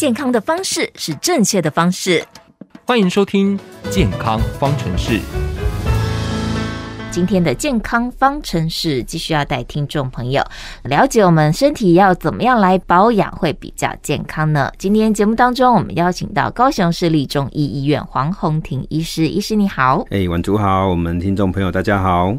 健康的方式是正确的方式。欢迎收听《健康方程式》。今天的《健康方程式》继续要带听众朋友了解我们身体要怎么样来保养会比较健康呢？今天节目当中，我们邀请到高雄市立中医医院黄宏庭医师，医师你好。哎，晚主好，我们听众朋友大家好。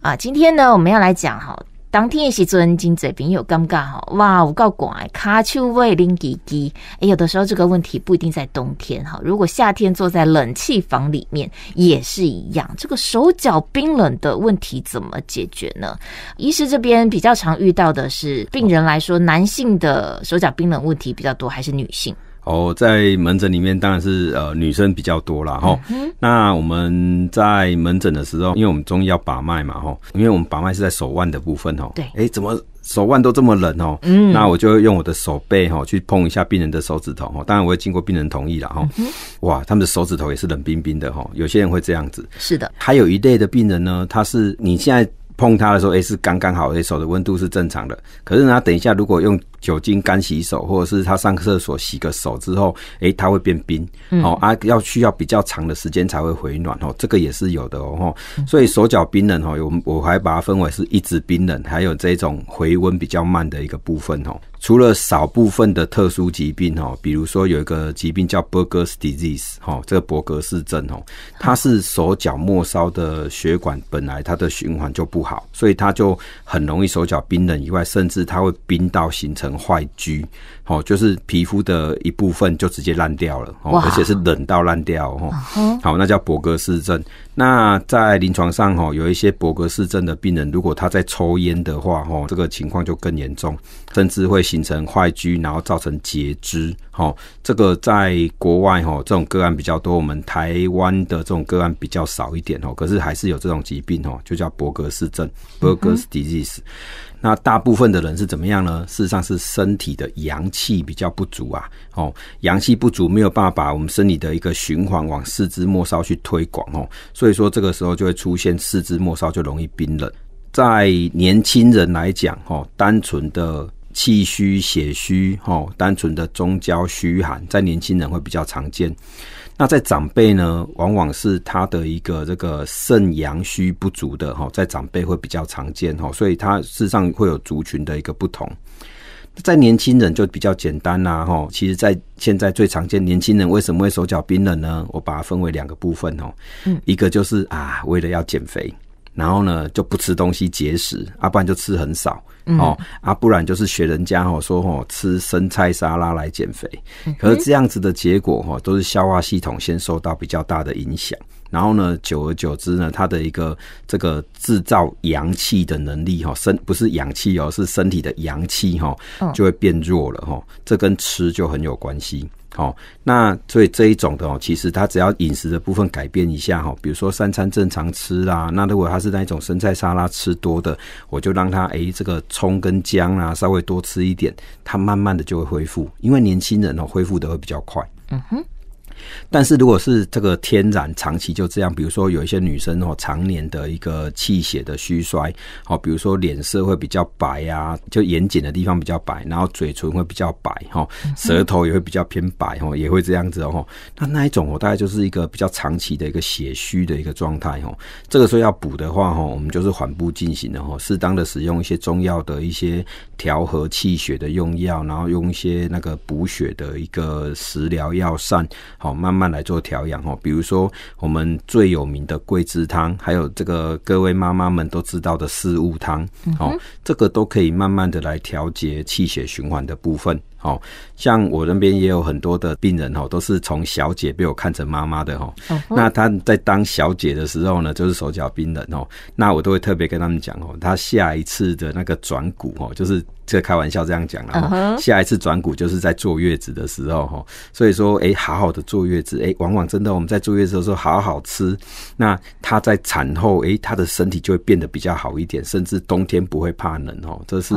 啊，今天呢，我们要来讲哈。冬天一是做人机嘴比较有尴尬哈。哇，我告讲卡秋威零滴滴。哎，有的时候这个问题不一定在冬天哈。如果夏天坐在冷气房里面也是一样，这个手脚冰冷的问题怎么解决呢？医师这边比较常遇到的是，病人来说，男性的手脚冰冷问题比较多，还是女性？哦，在门诊里面当然是呃女生比较多啦。哈。那我们在门诊的时候，因为我们中医要把脉嘛哈，因为我们把脉是在手腕的部分哦。对，哎，怎么手腕都这么冷哦？嗯，那我就用我的手背哈去碰一下病人的手指头哈，当然我会经过病人同意了哈。哇，他们的手指头也是冷冰冰的哈，有些人会这样子。是的，还有一类的病人呢，他是你现在。碰它的时候，哎，是刚刚好，哎，手的温度是正常的。可是呢，等一下，如果用酒精干洗手，或者是他上厕所洗个手之后，哎，它会变冰，哦，啊，要需要比较长的时间才会回暖哦，这个也是有的哦，哈。所以手脚冰冷哦，我我还把它分为是一直冰冷，还有这种回温比较慢的一个部分哦。除了少部分的特殊疾病哦，比如说有一个疾病叫伯格 s disease 哈，这个伯格氏症哦，它是手脚末梢的血管本来它的循环就不好，所以它就很容易手脚冰冷以外，甚至它会冰到形成坏疽，哦，就是皮肤的一部分就直接烂掉了哦，而且是冷到烂掉哦。好，那叫伯格氏症。那在临床上哦，有一些伯格氏症的病人，如果他在抽烟的话哦，这个情况就更严重，甚至会。形成坏疽，然后造成截肢。哦，这个在国外哈，这种个案比较多，我们台湾的这种个案比较少一点哦。可是还是有这种疾病哦，就叫伯格氏症 （Bergers disease）。那大部分的人是怎么样呢？事实上是身体的阳气比较不足啊。哦，阳气不足没有办法把我们身体的一个循环往四肢末梢去推广哦，所以说这个时候就会出现四肢末梢就容易冰冷。在年轻人来讲，哦，单纯的。气虚血虚，哦，单纯的中焦虚寒，在年轻人会比较常见。那在长辈呢，往往是他的一个这个肾阳虚不足的，哈，在长辈会比较常见，哈，所以他事实上会有族群的一个不同。在年轻人就比较简单啦，哈。其实，在现在最常见年轻人为什么会手脚冰冷呢？我把它分为两个部分，哦，嗯，一个就是啊，为了要减肥。然后呢，就不吃东西节食，啊，不然就吃很少哦，啊，不然就是学人家哦说哦吃生菜沙拉来减肥，可是这样子的结果哈，都是消化系统先受到比较大的影响，然后呢，久而久之呢，它的一个这个制造阳气的能力哈，身不是阳气哦，是身体的阳气哈，就会变弱了哈，这跟吃就很有关系。好，那所以这一种的哦，其实他只要饮食的部分改变一下哈，比如说三餐正常吃啦，那如果他是那一种生菜沙拉吃多的，我就让他诶，这个葱跟姜啊稍微多吃一点，他慢慢的就会恢复，因为年轻人哦恢复的会比较快。嗯哼。但是如果是这个天然长期就这样，比如说有一些女生哦，常年的一个气血的虚衰，哦，比如说脸色会比较白啊，就眼睑的地方比较白，然后嘴唇会比较白，哈，舌头也会比较偏白，哈，也会这样子，哦，那那一种哦，大概就是一个比较长期的一个血虚的一个状态，哦，这个时候要补的话，哈，我们就是缓步进行的，哈，适当的使用一些中药的一些调和气血的用药，然后用一些那个补血的一个食疗药膳。哦，慢慢来做调养哦，比如说我们最有名的桂枝汤，还有这个各位妈妈们都知道的四物汤，哦，这个都可以慢慢的来调节气血循环的部分。哦，像我那边也有很多的病人哦，都是从小姐被我看成妈妈的哦。那她在当小姐的时候呢，就是手脚冰冷哦。那我都会特别跟他们讲哦，她下一次的那个转骨哦，就是这开玩笑这样讲啦。下一次转骨就是在坐月子的时候哈。所以说，哎，好好的坐月子，哎，往往真的我们在坐月子的时候好好吃，那她在产后，哎，她的身体就会变得比较好一点，甚至冬天不会怕冷哦。这是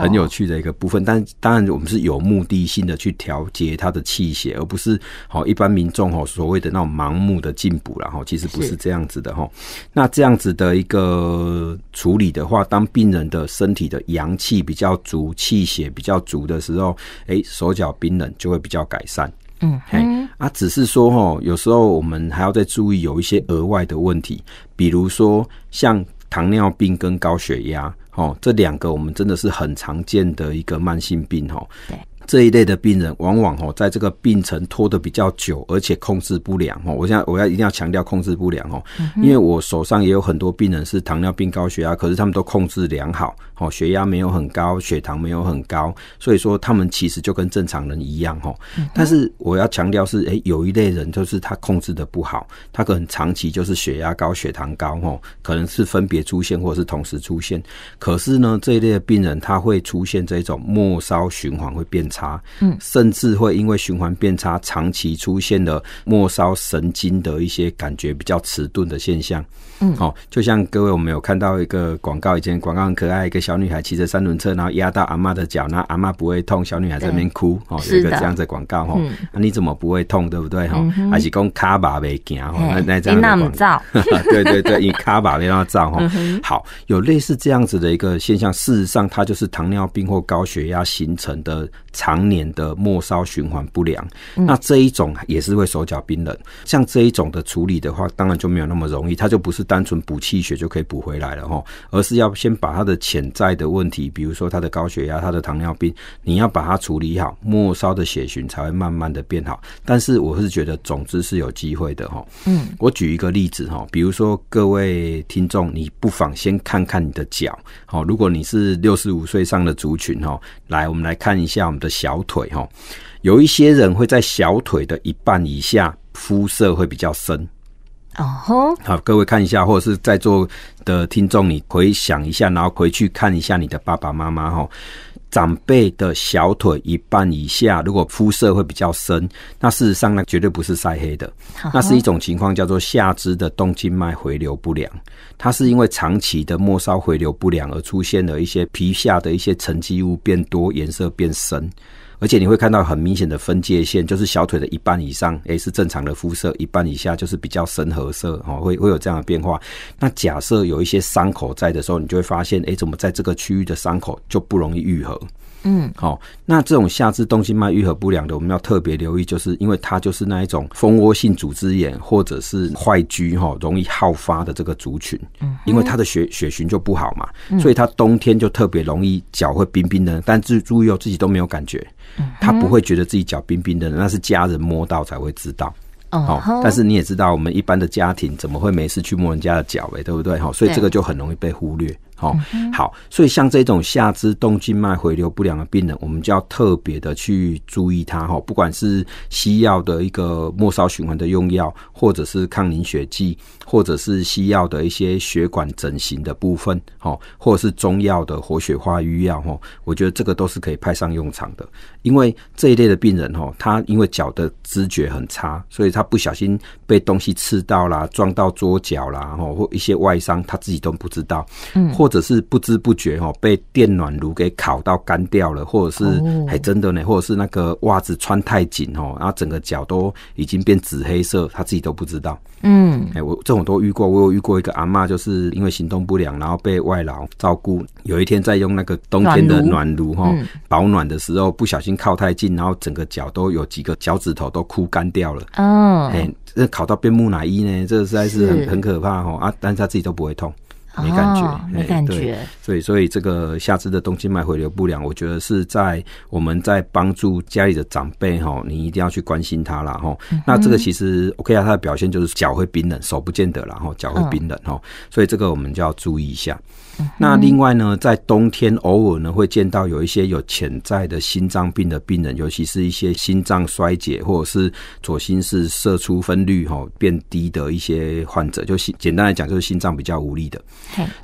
很有趣的一个部分。但当然，我们是有。目的性的去调节他的气血，而不是好一般民众吼所谓的那种盲目的进补了吼，其实不是这样子的吼。那这样子的一个处理的话，当病人的身体的阳气比较足、气血比较足的时候，哎，手脚冰冷就会比较改善。嗯，嘿，啊，只是说吼，有时候我们还要再注意有一些额外的问题，比如说像糖尿病跟高血压，哦，这两个我们真的是很常见的一个慢性病吼。对。这一类的病人，往往哦，在这个病程拖得比较久，而且控制不良哦。我现在我要一定要强调控制不良哦，因为我手上也有很多病人是糖尿病高血压，可是他们都控制良好，哦，血压没有很高，血糖没有很高，所以说他们其实就跟正常人一样哦。但是我要强调是，哎，有一类人就是他控制的不好，他可能长期就是血压高、血糖高哦，可能是分别出现或者是同时出现。可是呢，这一类的病人他会出现这种末梢循环会变。差，嗯，甚至会因为循环变差，长期出现的末梢神经的一些感觉比较迟钝的现象，嗯，好，就像各位我们有看到一个广告，以前广告很可爱，一个小女孩骑着三轮车，然后压到阿妈的脚，那阿妈不会痛，小女孩在那边哭，哦，有一个这样子广告，哈，你怎么不会痛，对不对，哈，还是讲卡巴没劲，哈，那那这样的广告，对对 对，以卡巴你那照，哈，好，有类似这样子的一个现象，事实上它就是糖尿病或高血压形成的。常年的末梢循环不良，那这一种也是会手脚冰冷。像这一种的处理的话，当然就没有那么容易，它就不是单纯补气血就可以补回来了哈，而是要先把它的潜在的问题，比如说他的高血压、他的糖尿病，你要把它处理好，末梢的血循才会慢慢的变好。但是我是觉得，总之是有机会的哈。嗯，我举一个例子哈，比如说各位听众，你不妨先看看你的脚，好，如果你是六十五岁上的族群哈，来，我们来看一下我们的。小腿哈，有一些人会在小腿的一半以下，肤色会比较深。哦吼，好，各位看一下，或者是在座的听众，你回想一下，然后回去看一下你的爸爸妈妈哈。长辈的小腿一半以下，如果肤色会比较深，那事实上呢，绝对不是晒黑的，那是一种情况叫做下肢的动静脉回流不良，它是因为长期的末梢回流不良而出现了一些皮下的一些沉积物变多，颜色变深。而且你会看到很明显的分界线，就是小腿的一半以上，诶，是正常的肤色；一半以下就是比较深褐色，哦，会会有这样的变化。那假设有一些伤口在的时候，你就会发现，诶，怎么在这个区域的伤口就不容易愈合？嗯，好。那这种下肢动静脉愈合不良的，我们要特别留意，就是因为它就是那一种蜂窝性组织炎或者是坏疽哈，容易好发的这个族群。嗯，因为他的血血循就不好嘛，所以他冬天就特别容易脚会冰冰的。但注意哦，自己都没有感觉，嗯，他不会觉得自己脚冰冰的，那是家人摸到才会知道。哦，但是你也知道，我们一般的家庭怎么会没事去摸人家的脚哎，对不对？哈，所以这个就很容易被忽略。好好，所以像这种下肢动静脉回流不良的病人，我们就要特别的去注意他。哈，不管是西药的一个末梢循环的用药，或者是抗凝血剂，或者是西药的一些血管整形的部分，哈，或者是中药的活血化瘀药，哈，我觉得这个都是可以派上用场的。因为这一类的病人，哈，他因为脚的知觉很差，所以他不小心被东西刺到啦，撞到桌角啦，然后或一些外伤，他自己都不知道。嗯。或或者是不知不觉哦，被电暖炉给烤到干掉了，或者是还真的呢，或者是那个袜子穿太紧哦，然后整个脚都已经变紫黑色，他自己都不知道。嗯，哎，我这种都遇过，我有遇过一个阿妈，就是因为行动不良，然后被外劳照顾，有一天在用那个冬天的暖炉哈，保暖的时候不小心靠太近，然后整个脚都有几个脚趾头都枯干掉了。哦，哎，这烤到变木乃伊呢，这实在是很很可怕哦啊，但是他自己都不会痛。没感觉，没感觉。所以，所以这个下肢的动静脉回流不良，我觉得是在我们在帮助家里的长辈哈，你一定要去关心他了哈。那这个其实 OK 啊，他的表现就是脚会冰冷，手不见得了哈，脚会冰冷哈，所以这个我们就要注意一下。那另外呢，在冬天偶尔呢，会见到有一些有潜在的心脏病的病人，尤其是一些心脏衰竭或者是左心室射出分率哈变低的一些患者，就心简单来讲，就是心脏比较无力的，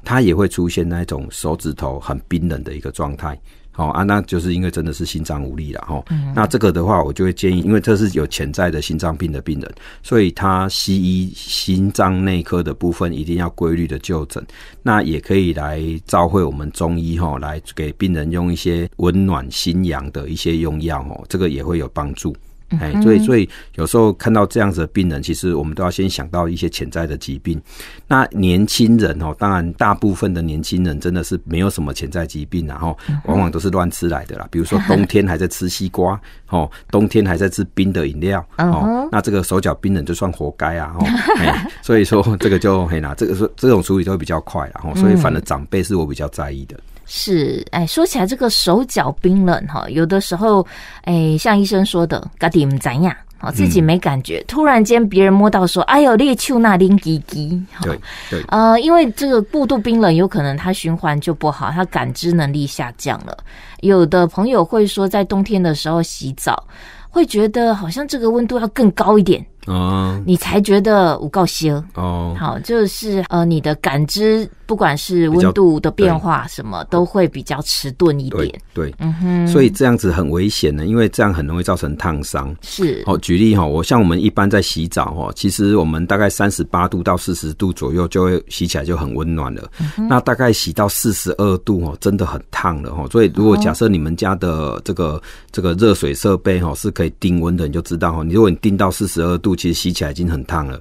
他也会出现那种手指头很冰冷的一个状态。好啊，那就是因为真的是心脏无力了哈。那这个的话，我就会建议，因为这是有潜在的心脏病的病人，所以他西医心脏内科的部分一定要规律的就诊。那也可以来召会我们中医哈，来给病人用一些温暖心阳的一些用药哦，这个也会有帮助。哎，所以所以有时候看到这样子的病人，其实我们都要先想到一些潜在的疾病。那年轻人哦，当然大部分的年轻人真的是没有什么潜在疾病，然后往往都是乱吃来的啦。比如说冬天还在吃西瓜，哦，冬天还在吃冰的饮料，哦，那这个手脚冰冷就算活该啊，哦。所以说这个就很啦，这个是这种处理都会比较快，然后所以反而长辈是我比较在意的。是，哎，说起来这个手脚冰冷哈，有的时候，哎，像医生说的，到底怎样？哦，自己没感觉，突然间别人摸到说，哎呦，裂丘那拎滴滴，对对，呃，因为这个过度冰冷，有可能它循环就不好，它感知能力下降了。有的朋友会说，在冬天的时候洗澡。会觉得好像这个温度要更高一点哦，你才觉得五高西哦，好，就是呃，你的感知不管是温度的变化什么，都会比较迟钝一点，对，嗯哼，所以这样子很危险的，因为这样很容易造成烫伤。是哦，举例哈，我像我们一般在洗澡哈，其实我们大概三十八度到四十度左右就会洗起来就很温暖了，那大概洗到四十二度哦，真的很烫了哈。所以如果假设你们家的这个这个热水设备哈是。可以定温的你就知道哦，你如果你定到四十二度，其实洗起来已经很烫了。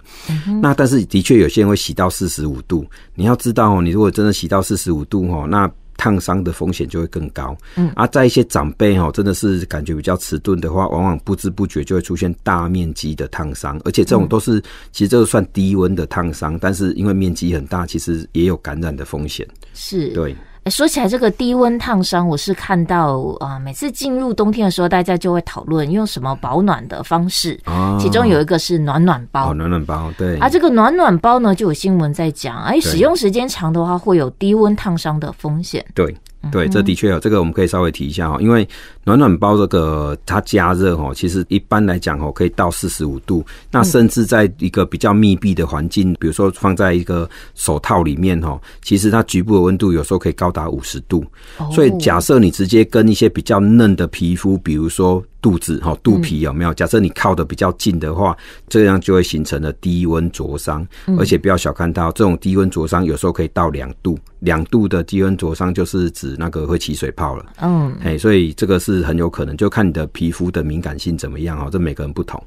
那但是的确有些人会洗到四十五度，你要知道哦，你如果真的洗到四十五度哦，那烫伤的风险就会更高。嗯，而在一些长辈哦，真的是感觉比较迟钝的话，往往不知不觉就会出现大面积的烫伤，而且这种都是其实这个算低温的烫伤，但是因为面积很大，其实也有感染的风险。是，对。说起来，这个低温烫伤，我是看到啊，每次进入冬天的时候，大家就会讨论用什么保暖的方式。其中有一个是暖暖包，暖暖包对。啊，这个暖暖包呢，就有新闻在讲，哎，使用时间长的话，会有低温烫伤的风险。对。对，这的确有这个，我们可以稍微提一下哈。因为暖暖包这个它加热哦，其实一般来讲哦，可以到四十五度。那甚至在一个比较密闭的环境，比如说放在一个手套里面哦，其实它局部的温度有时候可以高达五十度。所以假设你直接跟一些比较嫩的皮肤，比如说。肚子哈，肚皮有没有？假设你靠的比较近的话，这样就会形成了低温灼伤，而且不要小看它，这种低温灼伤有时候可以到两度，两度的低温灼伤就是指那个会起水泡了。嗯，哎，所以这个是很有可能，就看你的皮肤的敏感性怎么样啊，这每个人不同。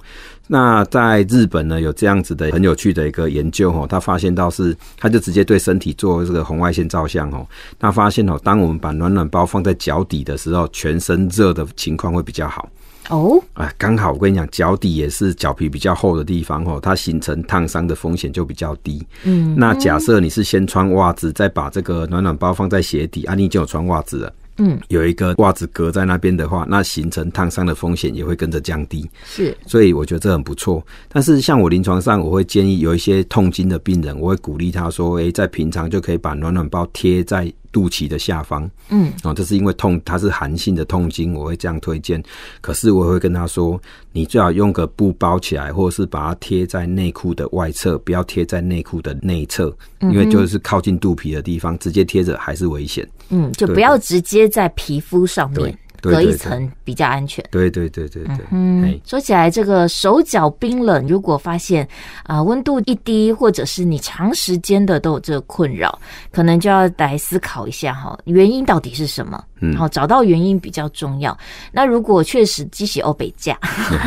那在日本呢，有这样子的很有趣的一个研究哦，他发现到是，他就直接对身体做这个红外线照相哦，那发现哦，当我们把暖暖包放在脚底的时候，全身热的情况会比较好哦。哎，刚好我跟你讲，脚底也是脚皮比较厚的地方哦，它形成烫伤的风险就比较低。嗯，那假设你是先穿袜子，再把这个暖暖包放在鞋底，你已就有穿袜子了。嗯，有一个袜子隔在那边的话，那形成烫伤的风险也会跟着降低。是，所以我觉得这很不错。但是像我临床上，我会建议有一些痛经的病人，我会鼓励他说：，诶，在平常就可以把暖暖包贴在。肚脐的下方，嗯，哦，这是因为痛，它是寒性的痛经，我会这样推荐。可是我会跟他说，你最好用个布包起来，或者是把它贴在内裤的外侧，不要贴在内裤的内侧，因为就是靠近肚皮的地方，直接贴着还是危险。嗯，就不要直接在皮肤上面。隔一层比较安全。对对对对对。嗯，说起来，这个手脚冰冷，如果发现啊温度一低，或者是你长时间的都有这个困扰，可能就要来思考一下哈，原因到底是什么。好、找到原因比较重要。那如果确实激起欧北架，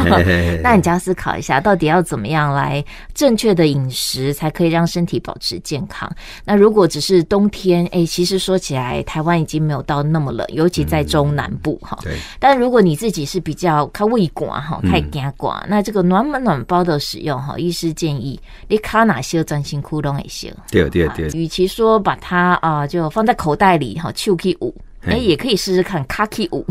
那你就要思考一下，到底要怎么样来正确的饮食，才可以让身体保持健康？那如果只是冬天，哎，其实说起来，台湾已经没有到那么冷，尤其在中南部哈。但如果你自己是比较怕胃寡哈，太惊寡，那这个暖暖暖包的使用哈，医师建议你卡哪些专心窟窿一些。对对对。与其说把它啊，就放在口袋里哈 c h u y 捂。哎，也可以试试看卡 k e 舞。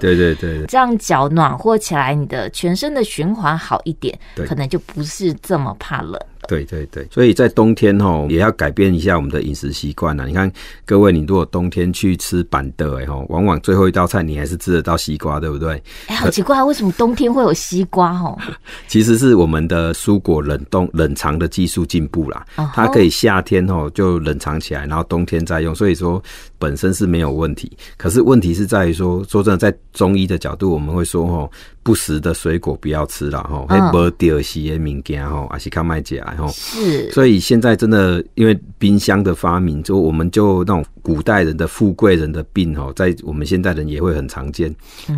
对对对，这样脚暖和起来，你的全身的循环好一点，可能就不是这么怕冷。对对对，所以在冬天吼，也要改变一下我们的饮食习惯了。你看，各位，你如果冬天去吃板的哎吼，往往最后一道菜你还是吃得到西瓜，对不对？哎，好奇怪，为什么冬天会有西瓜吼？其实是我们的蔬果冷冻冷藏的技术进步啦，它可以夏天吼就冷藏起来，然后冬天再用，所以说本身是没有问题。可是问题是在于说，说真的，在中医的角度，我们会说吼。不时的水果不要吃了吼，还买点新鲜物件吼，还是靠买起来吼。是。所以现在真的，因为冰箱的发明，就我们就那种古代人的富贵人的病吼，在我们现代人也会很常见。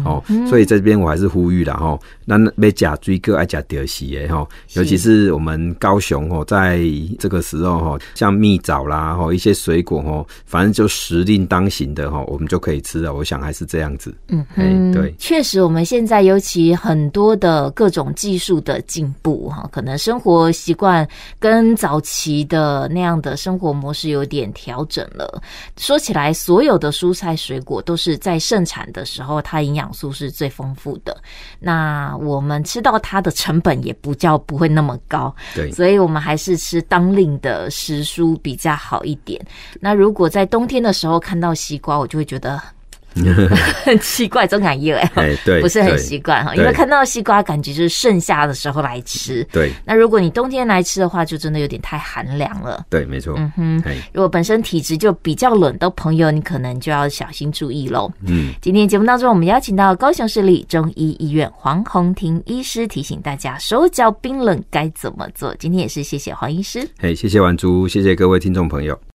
哦，所以这边我还是呼吁了吼，那没假追个爱假点新鲜吼，尤其是我们高雄吼，在这个时候吼，像蜜枣啦吼，一些水果吼，反正就时令当行的吼，我们就可以吃了。我想还是这样子。嗯嗯，对，确实我们现在尤其。以很多的各种技术的进步哈，可能生活习惯跟早期的那样的生活模式有点调整了。说起来，所有的蔬菜水果都是在盛产的时候，它营养素是最丰富的。那我们吃到它的成本也不叫不会那么高，对，所以我们还是吃当令的时蔬比较好一点。那如果在冬天的时候看到西瓜，我就会觉得。很奇怪，总感觉哎，对，不是很习惯哈，因为看到西瓜，感觉是盛夏的时候来吃。对，那如果你冬天来吃的话，就真的有点太寒凉了。对，没错。嗯哼，如果本身体质就比较冷的朋友，你可能就要小心注意喽。嗯，今天节目当中，我们邀请到高雄市立中医医院黄宏庭医师提醒大家，手脚冰冷该怎么做。今天也是谢谢黄医师，嘿，谢谢婉珠，谢谢各位听众朋友。